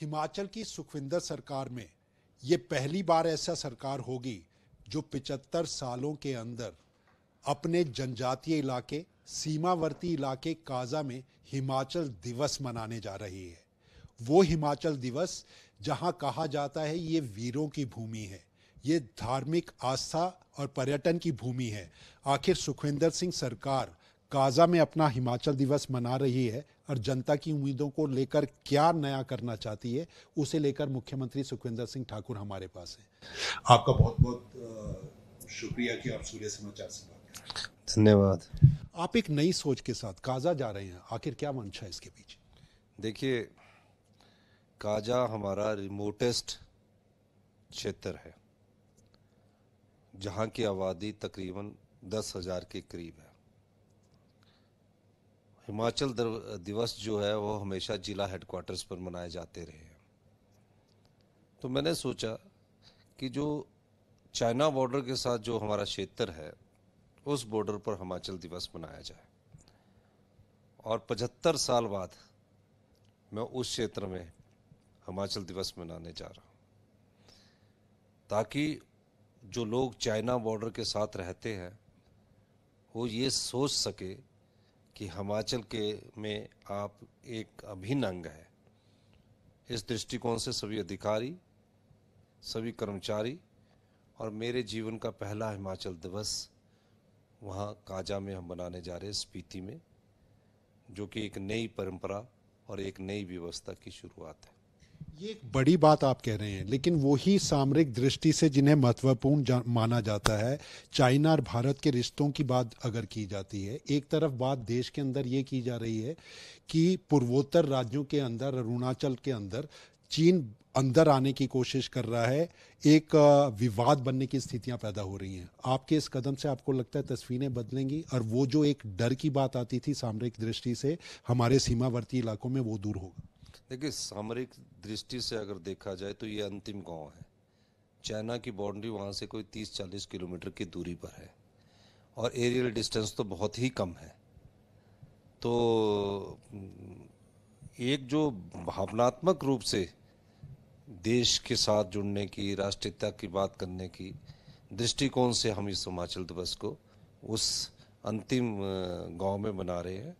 हिमाचल की सुखविंदर सरकार में ये पहली बार ऐसा सरकार होगी जो 75 सालों के अंदर अपने जनजातीय इलाके सीमावर्ती इलाके काजा में हिमाचल दिवस मनाने जा रही है वो हिमाचल दिवस जहां कहा जाता है ये वीरों की भूमि है ये धार्मिक आस्था और पर्यटन की भूमि है आखिर सुखविंदर सिंह सरकार काजा में अपना हिमाचल दिवस मना रही है और जनता की उम्मीदों को लेकर क्या नया करना चाहती है उसे लेकर मुख्यमंत्री सुखविंदर सिंह ठाकुर हमारे पास है आपका बहुत बहुत शुक्रिया कि आप सूर्य समाचार से बात धन्यवाद आप एक नई सोच के साथ काजा जा रहे हैं आखिर क्या मंशा है इसके पीछे देखिए काजा हमारा रिमोटेस्ट क्षेत्र है जहाँ की आबादी तकरीबन दस हज़ार के करीब है हिमाचल दिवस जो है वो हमेशा जिला हेडक्वार्टर्स पर मनाए जाते रहे हैं तो मैंने सोचा कि जो चाइना बॉर्डर के साथ जो हमारा क्षेत्र है उस बॉर्डर पर हिमाचल दिवस मनाया जाए और 75 साल बाद मैं उस क्षेत्र में हिमाचल दिवस मनाने जा रहा हूँ ताकि जो लोग चाइना बॉर्डर के साथ रहते हैं वो ये सोच सके कि हिमाचल के में आप एक अभिन्न अंग है इस दृष्टिकोण से सभी अधिकारी सभी कर्मचारी और मेरे जीवन का पहला हिमाचल दिवस वहाँ काजा में हम मनाने जा रहे हैं स्पीति में जो कि एक नई परंपरा और एक नई व्यवस्था की शुरुआत है ये एक बड़ी बात आप कह रहे हैं लेकिन वही सामरिक दृष्टि से जिन्हें महत्वपूर्ण जा, माना जाता है चाइना और भारत के रिश्तों की बात अगर की जाती है एक तरफ बात देश के अंदर ये की जा रही है कि पूर्वोत्तर राज्यों के अंदर अरुणाचल के अंदर चीन अंदर आने की कोशिश कर रहा है एक विवाद बनने की स्थितियां पैदा हो रही हैं आपके इस कदम से आपको लगता है तस्वीरें बदलेंगी और वो जो एक डर की बात आती थी सामरिक दृष्टि से हमारे सीमावर्ती इलाकों में वो दूर होगा देखिए सामरिक दृष्टि से अगर देखा जाए तो ये अंतिम गांव है चाइना की बाउंड्री वहाँ से कोई 30-40 किलोमीटर की दूरी पर है और एरियल डिस्टेंस तो बहुत ही कम है तो एक जो भावनात्मक रूप से देश के साथ जुड़ने की राष्ट्रीयता की बात करने की दृष्टिकोण से हम इस हिमाचल दिवस को उस अंतिम गांव में मना रहे हैं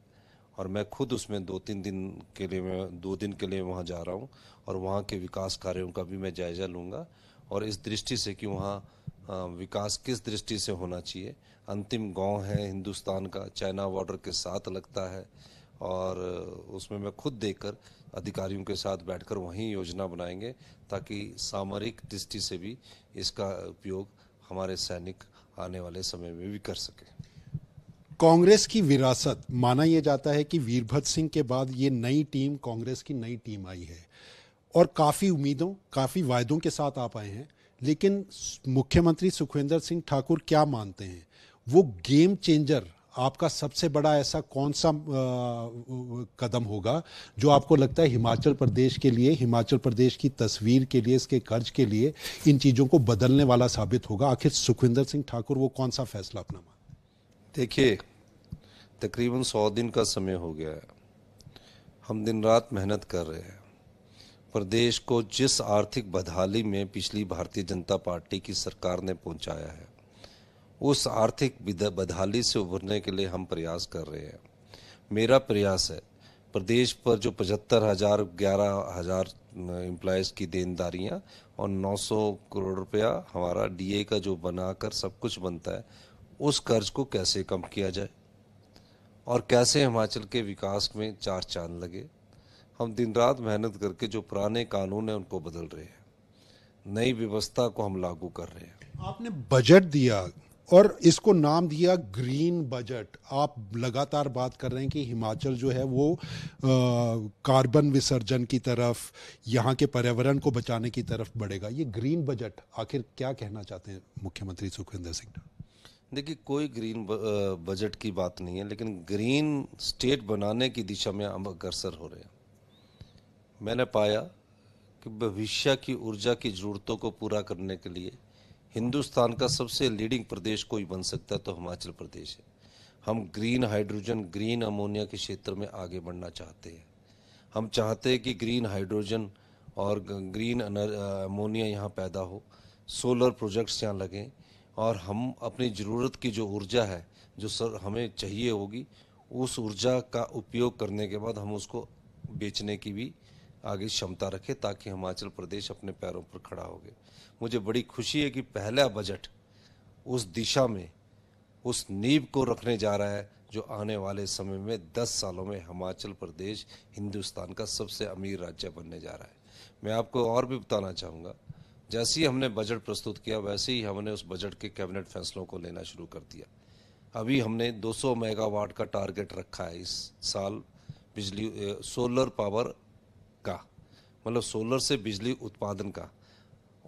और मैं खुद उसमें दो तीन दिन के लिए मैं दो दिन के लिए वहाँ जा रहा हूँ और वहाँ के विकास कार्यों का भी मैं जायज़ा लूँगा और इस दृष्टि से कि वहाँ विकास किस दृष्टि से होना चाहिए अंतिम गांव है हिंदुस्तान का चाइना बॉर्डर के साथ लगता है और उसमें मैं खुद देखकर अधिकारियों के साथ बैठकर वहीं योजना बनाएंगे ताकि सामरिक दृष्टि से भी इसका उपयोग हमारे सैनिक आने वाले समय में भी कर सकें कांग्रेस की विरासत माना यह जाता है कि वीरभद्र सिंह के बाद ये नई टीम कांग्रेस की नई टीम आई है और काफ़ी उम्मीदों काफ़ी वायदों के साथ आप आए हैं लेकिन मुख्यमंत्री सुखविंदर सिंह ठाकुर क्या मानते हैं वो गेम चेंजर आपका सबसे बड़ा ऐसा कौन सा आ, कदम होगा जो आपको लगता है हिमाचल प्रदेश के लिए हिमाचल प्रदेश की तस्वीर के लिए इसके कर्ज के लिए इन चीज़ों को बदलने वाला साबित होगा आखिर सुखविंदर सिंह ठाकुर वो कौन सा फैसला अपना देखिए तकरीबन सौ दिन का समय हो गया है हम दिन रात मेहनत कर रहे हैं प्रदेश को जिस आर्थिक बदहाली में पिछली भारतीय जनता पार्टी की सरकार ने पहुंचाया है उस आर्थिक बदहाली से उभरने के लिए हम प्रयास कर रहे हैं मेरा प्रयास है प्रदेश पर जो पचहत्तर हज़ार ग्यारह हज़ार एम्प्लॉयज़ की देनदारियाँ और 900 करोड़ रुपया हमारा डीए का जो बनाकर सब कुछ बनता है उस कर्ज को कैसे कम किया जाए और कैसे हिमाचल के विकास में चार चांद लगे हम दिन रात मेहनत करके जो पुराने कानून हैं उनको बदल रहे हैं नई व्यवस्था को हम लागू कर रहे हैं आपने बजट दिया और इसको नाम दिया ग्रीन बजट आप लगातार बात कर रहे हैं कि हिमाचल जो है वो कार्बन विसर्जन की तरफ यहाँ के पर्यावरण को बचाने की तरफ बढ़ेगा ये ग्रीन बजट आखिर क्या कहना चाहते हैं मुख्यमंत्री सुखविंदर सिंह देखिए कोई ग्रीन बजट की बात नहीं है लेकिन ग्रीन स्टेट बनाने की दिशा में हम अग्रसर हो रहे हैं मैंने पाया कि भविष्य की ऊर्जा की ज़रूरतों को पूरा करने के लिए हिंदुस्तान का सबसे लीडिंग प्रदेश कोई बन सकता है तो हिमाचल प्रदेश है हम ग्रीन हाइड्रोजन ग्रीन अमोनिया के क्षेत्र में आगे बढ़ना चाहते हैं हम चाहते हैं कि ग्रीन हाइड्रोजन और ग्रीन अमोनिया यहाँ पैदा हो सोलर प्रोजेक्ट्स यहाँ लगें और हम अपनी ज़रूरत की जो ऊर्जा है जो सर हमें चाहिए होगी उस ऊर्जा का उपयोग करने के बाद हम उसको बेचने की भी आगे क्षमता रखें ताकि हिमाचल प्रदेश अपने पैरों पर खड़ा हो गए मुझे बड़ी खुशी है कि पहला बजट उस दिशा में उस नींब को रखने जा रहा है जो आने वाले समय में 10 सालों में हिमाचल प्रदेश हिंदुस्तान का सबसे अमीर राज्य बनने जा रहा है मैं आपको और भी बताना चाहूँगा जैसे ही हमने बजट प्रस्तुत किया वैसे ही हमने उस बजट के कैबिनेट फैसलों को लेना शुरू कर दिया अभी हमने 200 मेगावाट का टारगेट रखा है इस साल बिजली सोलर पावर का मतलब सोलर से बिजली उत्पादन का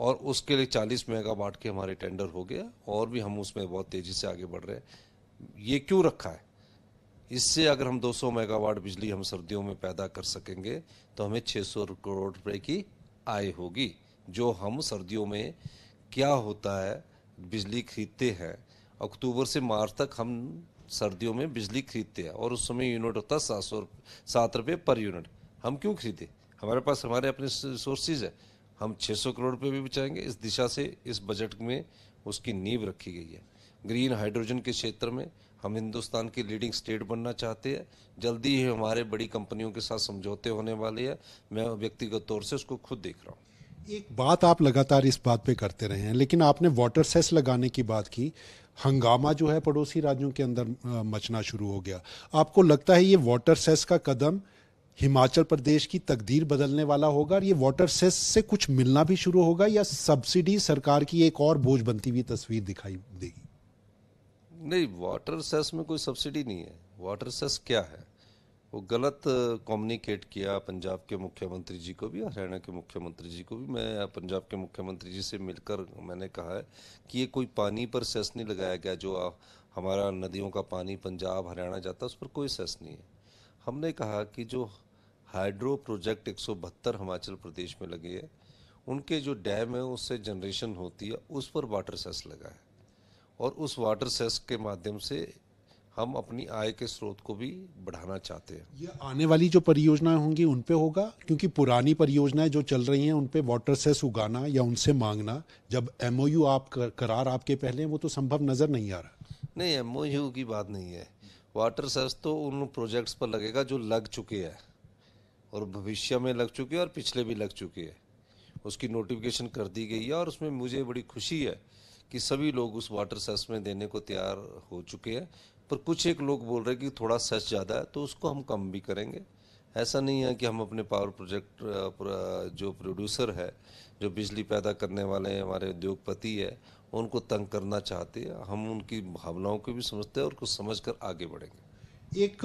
और उसके लिए 40 मेगावाट के हमारे टेंडर हो गया और भी हम उसमें बहुत तेज़ी से आगे बढ़ रहे हैं ये क्यों रखा है इससे अगर हम 200 मेगावाट बिजली हम सर्दियों में पैदा कर सकेंगे तो हमें 600 करोड़ रुपए की आय होगी जो हम सर्दियों में क्या होता है बिजली खरीदते हैं अक्टूबर से मार्च तक हम सर्दियों में बिजली खरीदते हैं और उस समय यूनिट होता है सात सौ सात रुपये पर यूनिट हम क्यों खरीदे हमारे पास हमारे अपने रिसोर्सेज है हम 600 करोड़ रुपये भी बचाएंगे इस दिशा से इस बजट में उसकी नींव रखी गई है ग्रीन हाइड्रोजन के क्षेत्र में हम हिंदुस्तान की लीडिंग स्टेट बनना चाहते हैं जल्दी ही हमारे बड़ी कंपनियों के साथ समझौते होने वाले हैं मैं व्यक्तिगत तौर से उसको खुद देख रहा हूँ एक बात आप लगातार इस बात पे करते रहे हैं लेकिन आपने वाटर सेस लगाने की बात की हंगामा जो है पड़ोसी राज्यों के अंदर मचना शुरू हो गया आपको लगता है ये वाटर सेस का कदम हिमाचल प्रदेश की तकदीर बदलने वाला होगा और ये वाटर सेस से कुछ मिलना भी शुरू होगा या सब्सिडी सरकार की एक और बोझ बनती हुई तस्वीर दिखाई देगी नहीं वाटर सेस में कोई सब्सिडी नहीं है वाटर सेस क्या है वो गलत कम्युनिकेट किया पंजाब के मुख्यमंत्री जी को भी हरियाणा के मुख्यमंत्री जी को भी मैं पंजाब के मुख्यमंत्री जी से मिलकर मैंने कहा है कि ये कोई पानी पर सेस नहीं लगाया गया जो हमारा नदियों का पानी पंजाब हरियाणा जाता है उस पर कोई सेस नहीं है हमने कहा कि जो हाइड्रो प्रोजेक्ट एक हिमाचल प्रदेश में लगे है उनके जो डैम है उससे जनरेशन होती है उस पर वाटर सेस लगा है और उस वाटर सेस के माध्यम से हम अपनी आय के स्रोत को भी बढ़ाना चाहते हैं ये आने वाली जो परियोजनाएं होंगी उन पे होगा क्योंकि पुरानी परियोजनाएं जो चल रही हैं उन पे वाटर सेस उगाना या उनसे मांगना जब यू आप कर, करार आपके पहले वो तो संभव नज़र नहीं आ रहा नहीं यू की बात नहीं है वाटर सेस तो उन प्रोजेक्ट्स पर लगेगा जो लग चुके हैं और भविष्य में लग चुके हैं और पिछले भी लग चुके हैं उसकी नोटिफिकेशन कर दी गई है और उसमें मुझे बड़ी खुशी है कि सभी लोग उस वाटर सेस में देने को तैयार हो चुके हैं पर कुछ एक लोग बोल रहे हैं कि थोड़ा सच ज़्यादा है तो उसको हम कम भी करेंगे ऐसा नहीं है कि हम अपने पावर प्रोजेक्ट जो प्रोड्यूसर है जो बिजली पैदा करने वाले हमारे उद्योगपति है उनको तंग करना चाहते हैं हम उनकी भावनाओं को भी समझते हैं और कुछ समझ कर आगे बढ़ेंगे एक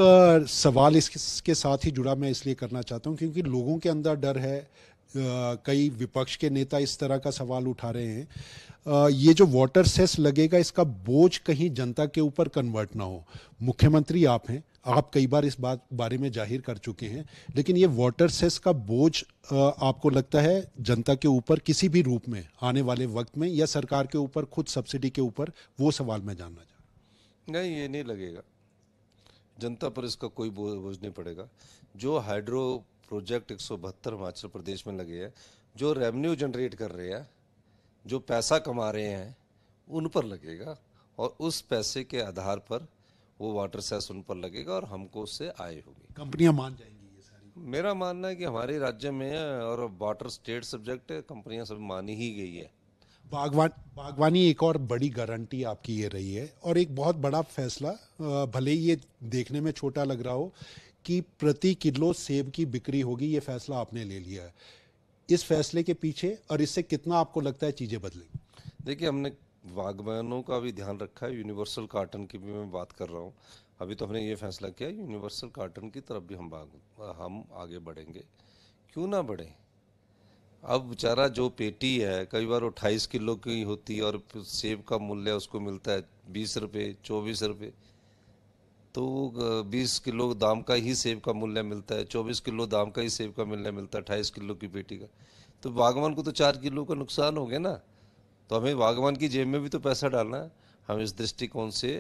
सवाल इसके साथ ही जुड़ा मैं इसलिए करना चाहता हूँ क्योंकि लोगों के अंदर डर है कई विपक्ष के नेता इस तरह का सवाल उठा रहे हैं ये जो वाटर सेस लगेगा इसका बोझ कहीं जनता के ऊपर कन्वर्ट ना हो मुख्यमंत्री आप हैं आप कई बार इस बात बारे में जाहिर कर चुके हैं लेकिन ये वाटर सेस का बोझ आपको लगता है जनता के ऊपर किसी भी रूप में आने वाले वक्त में या सरकार के ऊपर खुद सब्सिडी के ऊपर वो सवाल मैं जानना चाह नहीं ये नहीं लगेगा जनता पर इसका कोई बोझ नहीं पड़ेगा जो हाइड्रो प्रोजेक्ट एक हिमाचल प्रदेश में लगे हैं जो रेवेन्यू जनरेट कर रहे हैं जो पैसा कमा रहे हैं उन पर लगेगा और उस पैसे के आधार पर वो वाटर सेस उन पर लगेगा और हमको उससे आय होगी कंपनियां मान जाएंगी ये सारी मेरा मानना है कि हमारे राज्य में और वाटर स्टेट सब्जेक्ट कंपनियां सब मानी ही गई है बागवान बागवानी एक और बड़ी गारंटी आपकी ये रही है और एक बहुत बड़ा फैसला भले ही ये देखने में छोटा लग रहा हो की प्रति किलो सेब की बिक्री होगी ये फैसला आपने ले लिया है इस फैसले के पीछे और इससे कितना आपको लगता है चीज़ें बदलेंगी देखिए हमने बागवानों का भी ध्यान रखा है यूनिवर्सल कार्टन की भी मैं बात कर रहा हूँ अभी तो हमने ये फैसला किया यूनिवर्सल कार्टन की तरफ भी हम बाग हम आगे बढ़ेंगे क्यों ना बढ़ें अब बेचारा जो पेटी है कई बार अट्ठाईस किलो की होती है और सेब का मूल्य उसको मिलता है बीस रुपये चौबीस रुपये तो बीस किलो दाम का ही सेब का मूल्य मिलता है चौबीस किलो दाम का ही सेब का मूल्य मिलता है अट्ठाईस किलो की पेटी का तो बागवान को तो चार किलो का नुकसान हो गया ना तो हमें बागवान की जेब में भी तो पैसा डालना है हम इस दृष्टिकोण से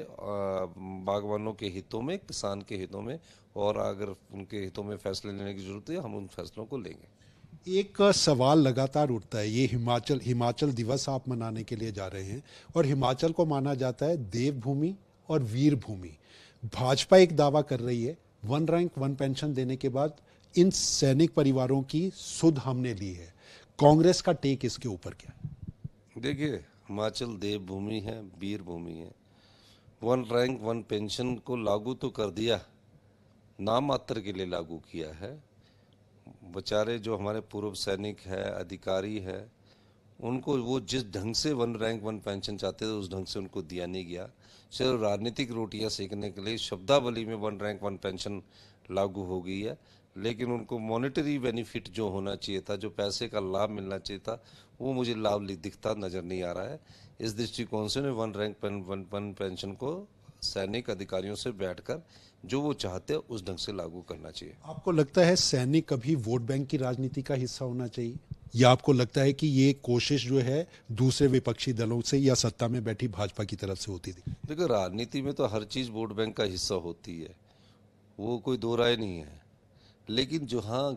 बागवानों के हितों में किसान के हितों में और अगर उनके हितों में फैसले लेने की जरूरत है हम उन फैसलों को लेंगे एक सवाल लगातार उठता है ये हिमाचल हिमाचल दिवस आप मनाने के लिए जा रहे हैं और हिमाचल को माना जाता है देवभूमि और वीरभूमि भाजपा एक दावा कर रही है वन रैंक वन पेंशन देने के बाद इन सैनिक परिवारों की सुध हमने ली है कांग्रेस का टेक इसके ऊपर क्या है देखिए हिमाचल देवभूमि है वीर भूमि है वन रैंक वन पेंशन को लागू तो कर दिया नाम मात्र के लिए लागू किया है बेचारे जो हमारे पूर्व सैनिक है अधिकारी है उनको वो जिस ढंग से वन रैंक वन पेंशन चाहते थे उस ढंग से उनको दिया नहीं गया सिर्फ राजनीतिक रोटियां सेकने के लिए शब्दावली में वन रैंक वन पेंशन लागू हो गई है लेकिन उनको मॉनेटरी बेनिफिट जो होना चाहिए था जो पैसे का लाभ मिलना चाहिए था वो मुझे लाभ दिखता नज़र नहीं आ रहा है इस दृष्टिकोण से one rank one one, one pension को सैनिक अधिकारियों से बैठकर जो वो चाहते हैं उस ढंग से लागू करना चाहिए आपको लगता है सैनिक कभी वोट बैंक की राजनीति का हिस्सा होना चाहिए या आपको लगता है कि ये कोशिश जो है दूसरे विपक्षी दलों से या सत्ता में बैठी भाजपा की तरफ से होती थी देखो राजनीति में तो हर चीज़ वोट बैंक का हिस्सा होती है वो कोई दो राय नहीं है लेकिन जहाँ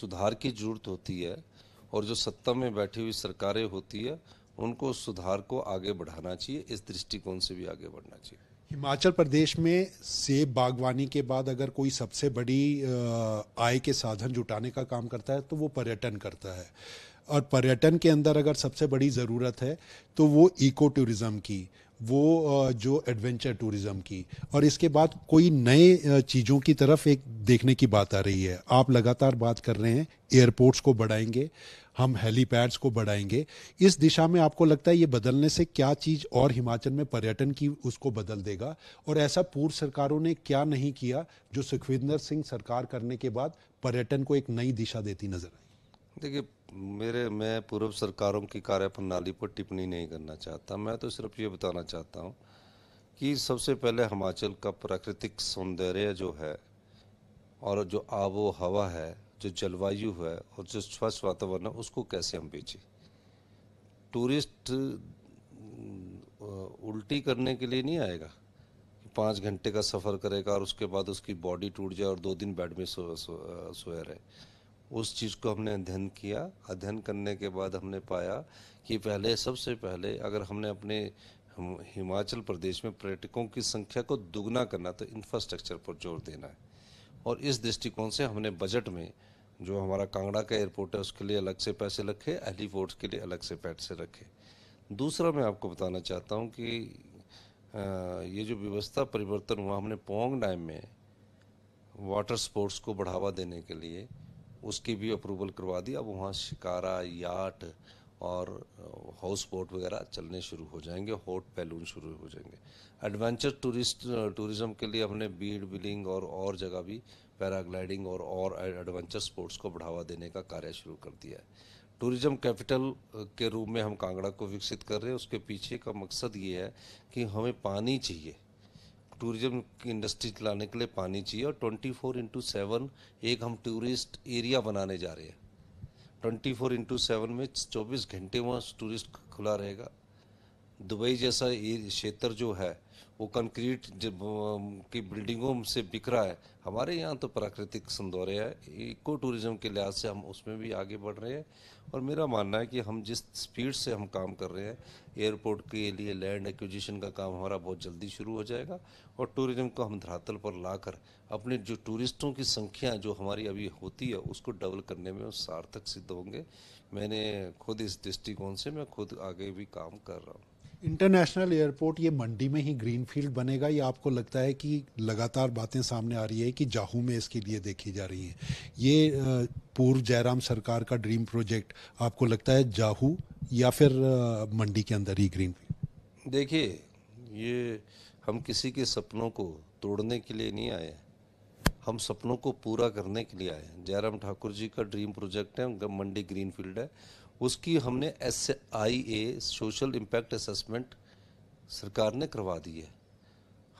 सुधार की जरूरत होती है और जो सत्ता में बैठी हुई सरकारें होती है उनको सुधार को आगे बढ़ाना चाहिए इस दृष्टिकोण से भी आगे बढ़ना चाहिए हिमाचल प्रदेश में सेब बागवानी के बाद अगर कोई सबसे बड़ी आय के साधन जुटाने का काम करता है तो वो पर्यटन करता है और पर्यटन के अंदर अगर सबसे बड़ी ज़रूरत है तो वो इको टूरिज़्म की वो जो एडवेंचर टूरिज़्म की और इसके बाद कोई नए चीज़ों की तरफ एक देखने की बात आ रही है आप लगातार बात कर रहे हैं एयरपोर्ट्स को बढ़ाएंगे हम हेलीपैड्स को बढ़ाएंगे इस दिशा में आपको लगता है ये बदलने से क्या चीज़ और हिमाचल में पर्यटन की उसको बदल देगा और ऐसा पूर्व सरकारों ने क्या नहीं किया जो सुखविंदर सिंह सरकार करने के बाद पर्यटन को एक नई दिशा देती नजर आई देखिए मेरे मैं पूर्व सरकारों की कार्यप्रणाली पर टिप्पणी नहीं करना चाहता मैं तो सिर्फ ये बताना चाहता हूँ कि सबसे पहले हिमाचल का प्राकृतिक सौंदर्य जो है और जो आबो हवा है जो जलवायु है और जो स्वच्छ वातावरण है उसको कैसे हम बेचें टूरिस्ट उल्टी करने के लिए नहीं आएगा पाँच घंटे का सफ़र करेगा और उसके बाद उसकी बॉडी टूट जाए और दो दिन बेड में सो, सो, सोया रहे उस चीज़ को हमने अध्ययन किया अध्ययन करने के बाद हमने पाया कि पहले सबसे पहले अगर हमने अपने हिमाचल प्रदेश में पर्यटकों की संख्या को दुगना करना तो इंफ्रास्ट्रक्चर पर जोर देना है और इस दृष्टिकोण से हमने बजट में जो हमारा कांगड़ा का एयरपोर्ट है उसके लिए अलग से पैसे रखे हेलीपोर्ट्स के लिए अलग से पैसे रखे दूसरा मैं आपको बताना चाहता हूँ कि ये जो व्यवस्था परिवर्तन हुआ हमने पोंग डैम में वाटर स्पोर्ट्स को बढ़ावा देने के लिए उसकी भी अप्रूवल करवा दी अब वहाँ शिकारा याट और हाउस बोट वगैरह चलने शुरू हो जाएंगे हॉट पैलून शुरू हो जाएंगे एडवेंचर टूरिस्ट टूरिज़्म के लिए हमने बीड़ बिलिंग और और जगह भी पैराग्लाइडिंग और और एडवेंचर स्पोर्ट्स को बढ़ावा देने का कार्य शुरू कर दिया है टूरिज्म कैपिटल के रूप में हम कांगड़ा को विकसित कर रहे हैं उसके पीछे का मकसद ये है कि हमें पानी चाहिए टूरिज्म की इंडस्ट्री चलाने के लिए पानी चाहिए और ट्वेंटी फोर इंटू सेवन एक हम टूरिस्ट एरिया बनाने जा रहे हैं ट्वेंटी फोर इंटू सेवन में चौबीस घंटे वहाँ टूरिस्ट खुला रहेगा दुबई जैसा क्षेत्र जो है वो कंक्रीट की बिल्डिंगों से बिक रहा है हमारे यहाँ तो प्राकृतिक सौंदौर्य है इको टूरिज्म के लिहाज से हम उसमें भी आगे बढ़ रहे हैं और मेरा मानना है कि हम जिस स्पीड से हम काम कर रहे हैं एयरपोर्ट के लिए लैंड एक्विजिशन का काम हमारा बहुत जल्दी शुरू हो जाएगा और टूरिज्म को हम धरातल पर लाकर अपने जो टूरिस्टों की संख्या जो हमारी अभी होती है उसको डबल करने में सार्थक सिद्ध होंगे मैंने खुद इस दृष्टिकोण से मैं खुद आगे भी काम कर रहा हूँ इंटरनेशनल एयरपोर्ट ये मंडी में ही ग्रीन फील्ड बनेगा या आपको लगता है कि लगातार बातें सामने आ रही है कि जाहू में इसके लिए देखी जा रही है ये पूर्व जयराम सरकार का ड्रीम प्रोजेक्ट आपको लगता है जाहू या फिर मंडी के अंदर ही फील्ड देखिए ये हम किसी के सपनों को तोड़ने के लिए नहीं आए हम सपनों को पूरा करने के लिए आए जयराम ठाकुर जी का ड्रीम प्रोजेक्ट है मंडी फील्ड है उसकी हमने S I A social impact assessment सरकार ने करवा दी है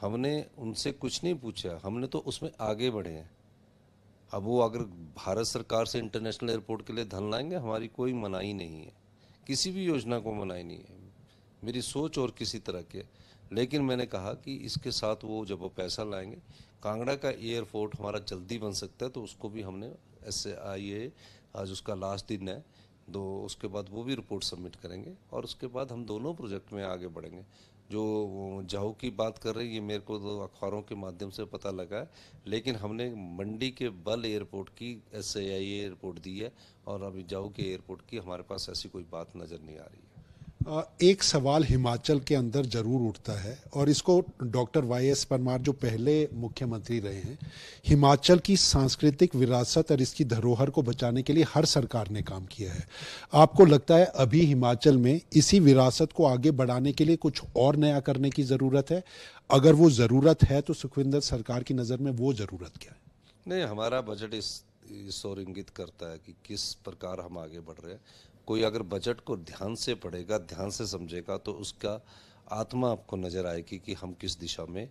हमने उनसे कुछ नहीं पूछा हमने तो उसमें आगे बढ़े हैं अब वो अगर भारत सरकार से इंटरनेशनल एयरपोर्ट के लिए धन लाएंगे हमारी कोई मनाही नहीं है किसी भी योजना को मनाही नहीं है मेरी सोच और किसी तरह की है लेकिन मैंने कहा कि इसके साथ वो जब वो पैसा लाएंगे कांगड़ा का एयरपोर्ट हमारा जल्दी बन सकता है तो उसको भी हमने एस आई ए आज उसका लास्ट दिन है दो तो उसके बाद वो भी रिपोर्ट सबमिट करेंगे और उसके बाद हम दोनों प्रोजेक्ट में आगे बढ़ेंगे जो जाऊ की बात कर रहे हैं ये मेरे को तो अखबारों के माध्यम से पता लगा है लेकिन हमने मंडी के बल एयरपोर्ट की एस एयरपोर्ट दी है और अभी जाऊ के एयरपोर्ट की हमारे पास ऐसी कोई बात नज़र नहीं आ रही है एक सवाल हिमाचल के अंदर जरूर उठता है और इसको डॉक्टर वाई एस परमार जो पहले मुख्यमंत्री रहे हैं हिमाचल की सांस्कृतिक विरासत और इसकी धरोहर को बचाने के लिए हर सरकार ने काम किया है आपको लगता है अभी हिमाचल में इसी विरासत को आगे बढ़ाने के लिए कुछ और नया करने की ज़रूरत है अगर वो ज़रूरत है तो सुखविंदर सरकार की नज़र में वो ज़रूरत क्या है नहीं हमारा बजट इस इस और इंगित करता है कि किस प्रकार हम आगे बढ़ रहे हैं कोई अगर बजट को ध्यान से पढ़ेगा ध्यान से समझेगा तो उसका आत्मा आपको नज़र आएगी कि हम किस दिशा में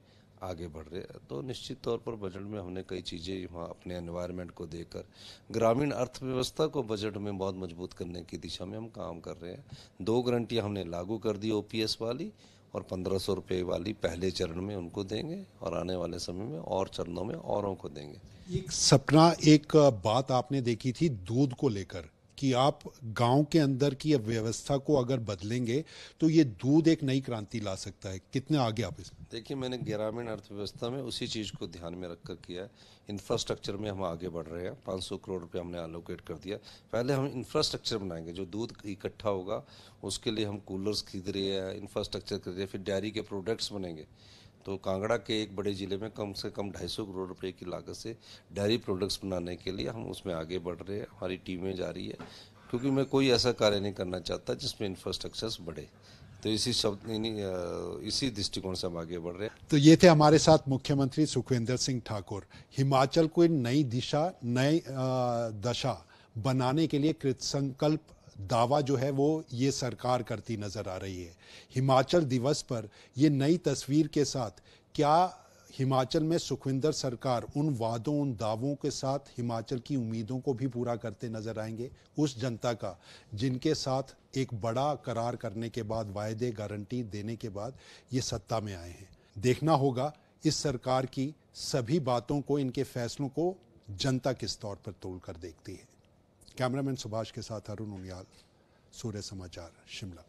आगे बढ़ रहे हैं तो निश्चित तौर पर बजट में हमने कई चीज़ें वहाँ अपने एनवायरनमेंट को देकर ग्रामीण अर्थव्यवस्था को बजट में बहुत मजबूत करने की दिशा में हम काम कर रहे हैं दो गारंटियाँ हमने लागू कर दी ओपीएस वाली और पंद्रह सौ रुपये वाली पहले चरण में उनको देंगे और आने वाले समय में और चरणों में औरों को देंगे एक सपना एक बात आपने देखी थी दूध को लेकर कि आप गांव के अंदर की व्यवस्था को अगर बदलेंगे तो ये दूध एक नई क्रांति ला सकता है कितने आगे आप इसमें देखिए मैंने ग्रामीण अर्थव्यवस्था में उसी चीज़ को ध्यान में रख कर किया है इंफ्रास्ट्रक्चर में हम आगे बढ़ रहे हैं 500 करोड़ रुपये हमने एलोकेट कर दिया पहले हम इंफ्रास्ट्रक्चर बनाएंगे जो दूध इकट्ठा होगा उसके लिए हम कूलर्स खरीद रहे हैं इंफ्रास्ट्रक्चर खरीद रहे हैं फिर डेयरी के प्रोडक्ट्स बनेंगे तो कांगड़ा के एक बड़े ज़िले में कम से कम 250 करोड़ रुपए की लागत से डेयरी प्रोडक्ट्स बनाने के लिए हम उसमें आगे बढ़ रहे हैं हमारी टीमें जा रही है क्योंकि मैं कोई ऐसा कार्य नहीं करना चाहता जिसमें इंफ्रास्ट्रक्चर्स बढ़े तो इसी शब्द इसी दृष्टिकोण से हम आगे बढ़ रहे हैं तो ये थे हमारे साथ मुख्यमंत्री सुखविंदर सिंह ठाकुर हिमाचल को नई दिशा नई दशा बनाने के लिए कृत संकल्प दावा जो है वो ये सरकार करती नजर आ रही है हिमाचल दिवस पर ये नई तस्वीर के साथ क्या हिमाचल में सुखविंदर सरकार उन वादों उन दावों के साथ हिमाचल की उम्मीदों को भी पूरा करते नजर आएंगे उस जनता का जिनके साथ एक बड़ा करार करने के बाद वायदे गारंटी देने के बाद ये सत्ता में आए हैं देखना होगा इस सरकार की सभी बातों को इनके फैसलों को जनता किस तौर पर तोड़ कर देखती है कैमरामैन सुभाष के साथ अरुण उनियाल सूर्य समाचार शिमला